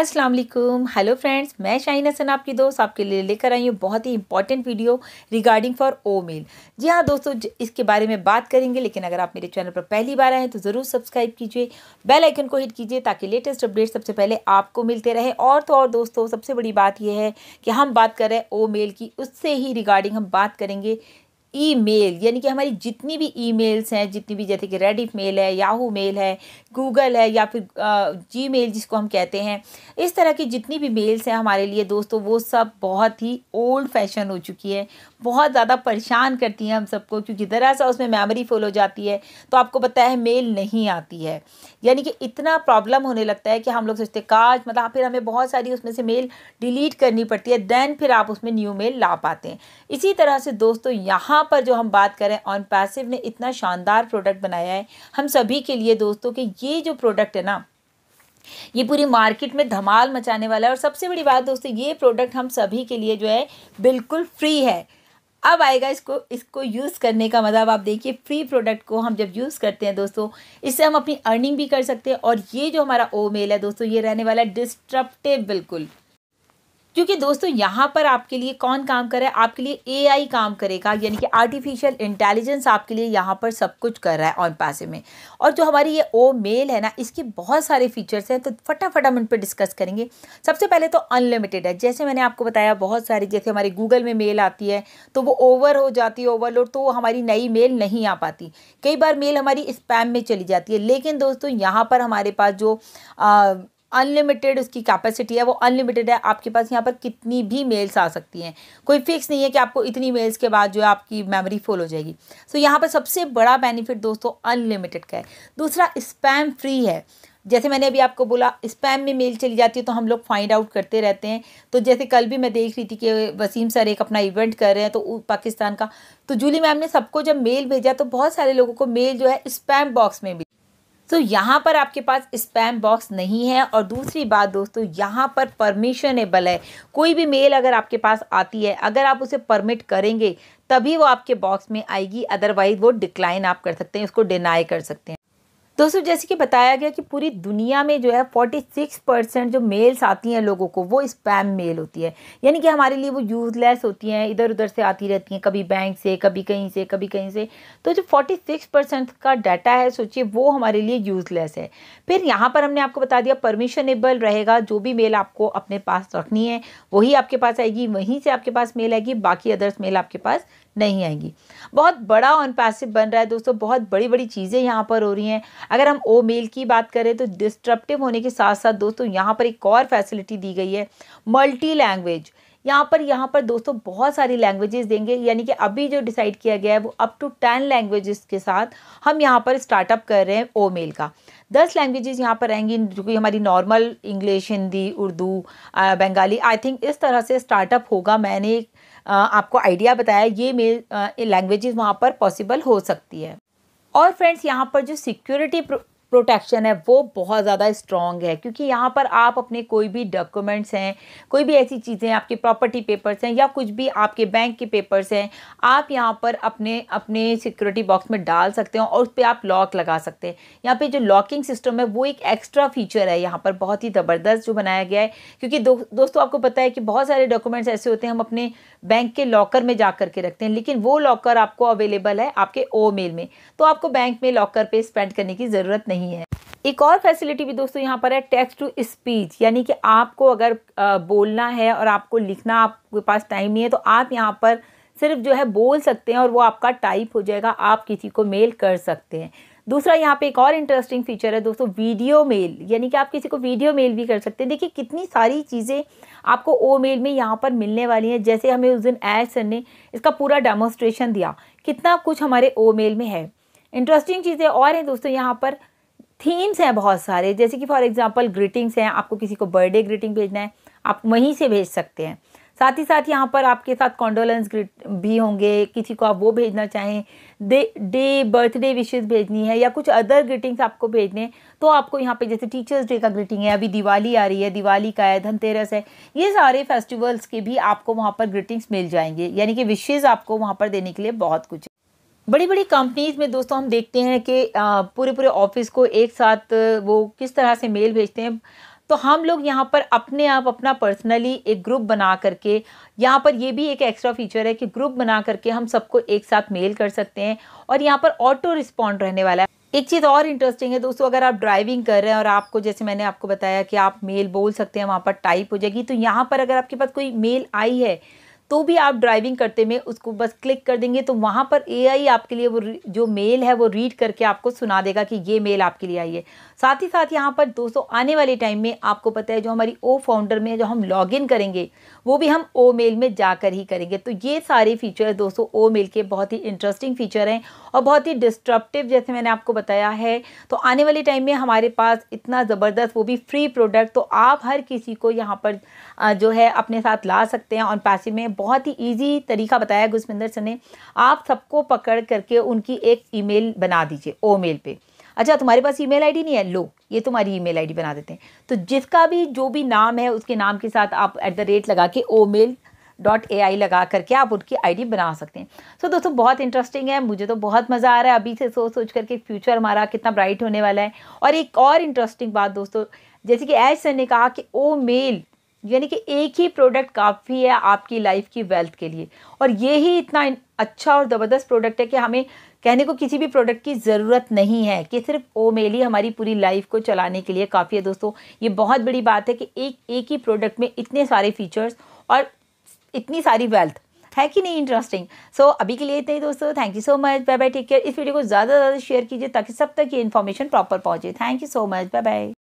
अस्सलाम वालेकुम hello friends मैं शाहीन हसन आपकी दोस्त आपके लिए लेकर आई हूँ बहुत ही इंपॉर्टेंट वीडियो रिगार्डिंग फॉर ओ मेल जी हाँ दोस्तों इसके बारे में बात करेंगे लेकिन अगर आप मेरे चैनल पर पहली बार आएँ तो ज़रूर सब्सक्राइब कीजिए बेल आइकन को हिट कीजिए ताकि लेटेस्ट अपडेट सबसे पहले आपको मिलते रहे और तो और दोस्तों सबसे बड़ी बात यह है कि हम बात कर रहे हैं ओ मेल की उससे ही रिगार्डिंग हम बात करेंगे ई मेल यानी कि हमारी जितनी भी ई मेल्स हैं जितनी भी जैसे कि इफ मेल है याहू मेल है गूगल है या फिर जी मेल जिसको हम कहते हैं इस तरह की जितनी भी मेल्स हैं हमारे लिए दोस्तों वो सब बहुत ही ओल्ड फैशन हो चुकी है बहुत ज़्यादा परेशान करती हैं हम सबको क्योंकि ज़रा सा उसमें मेमोरी फुल हो जाती है तो आपको पता है मेल नहीं आती है यानी कि इतना प्रॉब्लम होने लगता है कि हम लोग सोचते काज मतलब फिर हमें बहुत सारी उसमें से मेल डिलीट करनी पड़ती है दैन फिर आप उसमें न्यू मेल ला पाते हैं इसी तरह से दोस्तों यहाँ यहाँ पर जो हम बात करें ऑन पैसिव ने इतना शानदार प्रोडक्ट बनाया है हम सभी के लिए दोस्तों कि ये जो प्रोडक्ट है ना ये पूरी मार्केट में धमाल मचाने वाला है और सबसे बड़ी बात दोस्तों ये प्रोडक्ट हम सभी के लिए जो है बिल्कुल फ्री है अब आएगा इसको इसको यूज़ करने का मतलब आप देखिए फ्री प्रोडक्ट को हम जब यूज़ करते हैं दोस्तों इससे हम अपनी अर्निंग भी कर सकते हैं और ये जो हमारा ओ मेल है दोस्तों ये रहने वाला है डिस्ट्रप्टिव बिल्कुल क्योंकि दोस्तों यहाँ पर आपके लिए कौन काम कर रहा है आपके लिए एआई काम करेगा यानी कि आर्टिफिशियल इंटेलिजेंस आपके लिए यहाँ पर सब कुछ कर रहा है ऑन पैसे में और जो हमारी ये ओ मेल है ना इसके बहुत सारे फीचर्स हैं तो फटाफट हम इन पर डिस्कस करेंगे सबसे पहले तो अनलिमिटेड है जैसे मैंने आपको बताया बहुत सारी जैसे हमारे गूगल में मेल आती है तो वो ओवर हो जाती है ओवरलोड तो हमारी नई मेल नहीं आ पाती कई बार मेल हमारी स्पैम में चली जाती है लेकिन दोस्तों यहाँ पर हमारे पास जो अनलिमिटेड उसकी कैपेसिटी है वो अनलिमिटेड है आपके पास यहाँ पर कितनी भी मेल्स आ सकती हैं कोई फिक्स नहीं है कि आपको इतनी मेल्स के बाद जो है आपकी मेमोरी फुल हो जाएगी सो so, यहाँ पर सबसे बड़ा बेनिफिट दोस्तों अनलिमिटेड का है दूसरा स्पैम फ्री है जैसे मैंने अभी आपको बोला स्पैम में मेल चली जाती है तो हम लोग फाइंड आउट करते रहते हैं तो जैसे कल भी मैं देख रही थी कि वसीम सर एक अपना इवेंट कर रहे हैं तो पाकिस्तान का तो जूली मैम ने सबको जब मेल भेजा तो बहुत सारे लोगों को मेल जो है स्पैम बॉक्स में भी तो यहाँ पर आपके पास स्पैम बॉक्स नहीं है और दूसरी बात दोस्तों यहाँ पर परमिशनेबल है कोई भी मेल अगर आपके पास आती है अगर आप उसे परमिट करेंगे तभी वो आपके बॉक्स में आएगी अदरवाइज वो डिक्लाइन आप कर सकते हैं उसको डिनाई कर सकते हैं दोस्तों जैसे कि बताया गया कि पूरी दुनिया में जो है 46 परसेंट जो मेल्स आती हैं लोगों को वो स्पैम मेल होती है यानी कि हमारे लिए वो यूजलेस होती हैं इधर उधर से आती रहती हैं कभी बैंक से कभी कहीं से कभी कहीं से तो जो 46 परसेंट का डाटा है सोचिए वो हमारे लिए यूजलेस है फिर यहाँ पर हमने आपको बता दिया परमिशनेबल रहेगा जो भी मेल आपको अपने पास रखनी है वही आपके पास आएगी वहीं से आपके पास मेल आएगी बाकी अदर्स मेल आपके पास नहीं आएंगी बहुत बड़ा ऑन पैसिव बन रहा है दोस्तों बहुत बड़ी बड़ी चीज़ें यहाँ पर हो रही हैं अगर हम ओ मेल की बात करें तो डिस्ट्रप्टिव होने के साथ साथ दोस्तों यहाँ पर एक और फैसिलिटी दी गई है मल्टी लैंग्वेज यहाँ पर यहाँ पर दोस्तों बहुत सारी लैंग्वेजेस देंगे यानी कि अभी जो डिसाइड किया गया है वो अप टू टेन लैंग्वेजेस के साथ हम यहाँ पर स्टार्टअप कर रहे हैं ओ मेल का दस लैंग्वेजेस यहाँ पर रहेंगी जो कि हमारी normal English Hindi Urdu Bengali I think इस तरह से स्टार्टअप होगा मैंने आपको आइडिया बताया ये मे लैंग्वेजेस वहाँ पर पॉसिबल हो सकती है और फ्रेंड्स यहाँ पर जो सिक्योरिटी प्रोटेक्शन है वो बहुत ज़्यादा स्ट्रॉन्ग है क्योंकि यहाँ पर आप अपने कोई भी डॉक्यूमेंट्स हैं कोई भी ऐसी चीज़ें आपके प्रॉपर्टी पेपर्स हैं या कुछ भी आपके बैंक के पेपर्स हैं आप यहाँ पर अपने अपने सिक्योरिटी बॉक्स में डाल सकते हो और उस पर आप लॉक लगा सकते हैं यहाँ पर जो लॉकिंग सिस्टम है वो एक एक्स्ट्रा फीचर है यहाँ पर बहुत ही ज़बरदस्त जो बनाया गया है क्योंकि दो, दोस्तों आपको पता है कि बहुत सारे डॉक्यूमेंट्स ऐसे होते हैं हम अपने बैंक के लॉकर में जा करके रखते हैं लेकिन वो लॉकर आपको अवेलेबल है आपके ओ मेल में तो आपको बैंक में लॉकर पे स्पेंड करने की ज़रूरत नहीं नहीं है एक और फैसिलिटी भी दोस्तों यहाँ पर है टेक्स्ट टू स्पीच यानी कि आपको अगर बोलना है और आपको लिखना आपके पास टाइम नहीं है तो आप यहाँ पर सिर्फ जो है बोल सकते हैं और वो आपका टाइप हो जाएगा आप किसी को मेल कर सकते हैं दूसरा यहाँ पे एक और इंटरेस्टिंग फीचर है दोस्तों वीडियो मेल यानी कि आप किसी को वीडियो मेल भी कर सकते हैं देखिए कितनी सारी चीज़ें आपको ओ मेल में यहाँ पर मिलने वाली हैं जैसे हमें उस दिन एड सर ने इसका पूरा डेमोस्ट्रेशन दिया कितना कुछ हमारे ओ मेल में है इंटरेस्टिंग चीज़ें और हैं दोस्तों यहाँ पर थीम्स हैं बहुत सारे जैसे कि फॉर एग्जांपल ग्रीटिंग्स हैं आपको किसी को बर्थडे ग्रीटिंग भेजना है आप वहीं से भेज सकते हैं साथ ही साथ यहाँ पर आपके साथ कॉन्डोलेंस भी होंगे किसी को आप वो भेजना चाहें डे डे बर्थडे विशेज भेजनी है या कुछ अदर ग्रीटिंग्स आपको भेजने तो आपको यहाँ पे जैसे टीचर्स डे का ग्रीटिंग है अभी दिवाली आ रही है दिवाली का है धनतेरस है ये सारे फेस्टिवल्स के भी आपको वहाँ पर ग्रीटिंग्स मिल जाएंगे यानी कि विशेज़ आपको वहाँ पर देने के लिए बहुत कुछ बड़ी बड़ी कंपनीज में दोस्तों हम देखते हैं कि पूरे पूरे ऑफिस को एक साथ वो किस तरह से मेल भेजते हैं तो हम लोग यहाँ पर अपने आप अपना पर्सनली एक ग्रुप बना करके यहाँ पर ये भी एक एक्स्ट्रा फीचर है कि ग्रुप बना करके हम सबको एक साथ मेल कर सकते हैं और यहाँ पर ऑटो रिस्पॉन्ड रहने वाला है एक चीज़ और इंटरेस्टिंग है दोस्तों अगर आप ड्राइविंग कर रहे हैं और आपको जैसे मैंने आपको बताया कि आप मेल बोल सकते हैं वहाँ पर टाइप हो जाएगी तो यहाँ पर अगर आपके पास कोई मेल आई है तो भी आप ड्राइविंग करते में उसको बस क्लिक कर देंगे तो वहाँ पर एआई आपके लिए वो जो मेल है वो रीड करके आपको सुना देगा कि ये मेल आपके लिए आई है साथ ही साथ यहाँ पर दोस्तों आने वाले टाइम में आपको पता है जो हमारी ओ फाउंडर में जो हम लॉगिन करेंगे वो भी हम ओ मेल में जाकर ही करेंगे तो ये सारे फीचर दोस्तों ओ मेल के बहुत ही इंटरेस्टिंग फीचर हैं और बहुत ही डिस्ट्रप्टिव जैसे मैंने आपको बताया है तो आने वाले टाइम में हमारे पास इतना ज़बरदस्त वो भी फ्री प्रोडक्ट तो आप हर किसी को यहाँ पर जो है अपने साथ ला सकते हैं और पैसे में बहुत ही ईजी तरीका बताया गुरमिंदर सर ने आप सबको पकड़ करके उनकी एक ईमेल बना दीजिए ओ मेल पर अच्छा तुम्हारे पास ईमेल आईडी नहीं है लो ये तुम्हारी ईमेल आईडी बना देते हैं तो जिसका भी जो भी नाम है उसके नाम के साथ आप एट द रेट लगा के ओ मेल डॉट ए आई लगा करके आप उनकी आईडी बना सकते हैं सो so, दोस्तों बहुत इंटरेस्टिंग है मुझे तो बहुत मज़ा आ रहा है अभी से सोच सोच करके फ्यूचर हमारा कितना ब्राइट होने वाला है और एक और इंटरेस्टिंग बात दोस्तों जैसे कि एज सर ने कहा कि ओ मेल यानी कि एक ही प्रोडक्ट काफ़ी है आपकी लाइफ की वेल्थ के लिए और ये ही इतना अच्छा और ज़बरदस्त प्रोडक्ट है कि हमें कहने को किसी भी प्रोडक्ट की ज़रूरत नहीं है कि सिर्फ ओ मेली हमारी पूरी लाइफ को चलाने के लिए काफ़ी है दोस्तों ये बहुत बड़ी बात है कि एक एक ही प्रोडक्ट में इतने सारे फीचर्स और इतनी सारी वेल्थ है कि नहीं इंटरेस्टिंग सो so, अभी के लिए इतना ही दोस्तों thank you so much bye bye take care इस वीडियो को ज़्यादा से ज़्यादा शेयर कीजिए ताकि सब तक ये इन्फॉर्मेशन प्रॉपर पहुँचे thank you so much bye bye